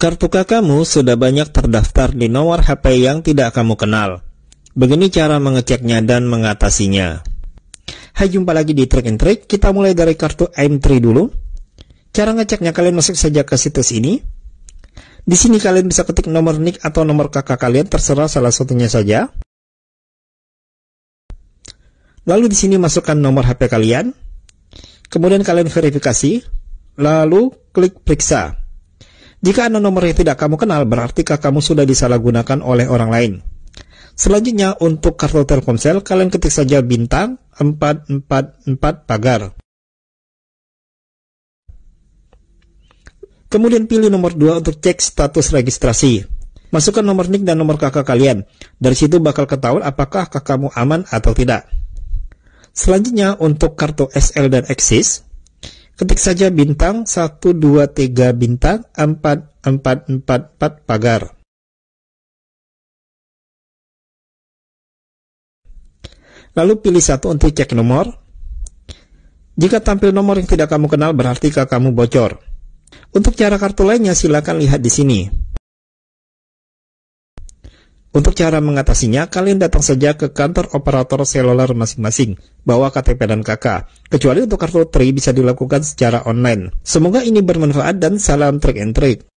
Kartu kakakmu sudah banyak terdaftar di nomor HP yang tidak kamu kenal. Begini cara mengeceknya dan mengatasinya. Hai, jumpa lagi di Trick and Trick. Kita mulai dari kartu M3 dulu. Cara ngeceknya kalian masuk saja ke situs ini. Di sini kalian bisa ketik nomor nick atau nomor kakak kalian terserah salah satunya saja. Lalu di sini masukkan nomor HP kalian. Kemudian kalian verifikasi, lalu klik periksa. Jika anda nomornya tidak kamu kenal, berartikah kamu sudah disalahgunakan oleh orang lain? Selanjutnya, untuk kartu Telkomsel, kalian ketik saja bintang 444 pagar. Kemudian pilih nomor 2 untuk cek status registrasi. Masukkan nomor NIK dan nomor kakak kalian. Dari situ bakal ketahuan apakah kakakmu aman atau tidak. Selanjutnya, untuk kartu SL dan Axis, Ketik saja bintang 123 bintang 4444 pagar. Lalu pilih satu untuk cek nomor. Jika tampil nomor yang tidak kamu kenal berarti kamu bocor. Untuk cara kartu lainnya silakan lihat di sini. Untuk cara mengatasinya, kalian datang saja ke kantor operator seluler masing-masing, bawa KTP dan KK. Kecuali untuk kartu tri bisa dilakukan secara online. Semoga ini bermanfaat dan salam trik and trik.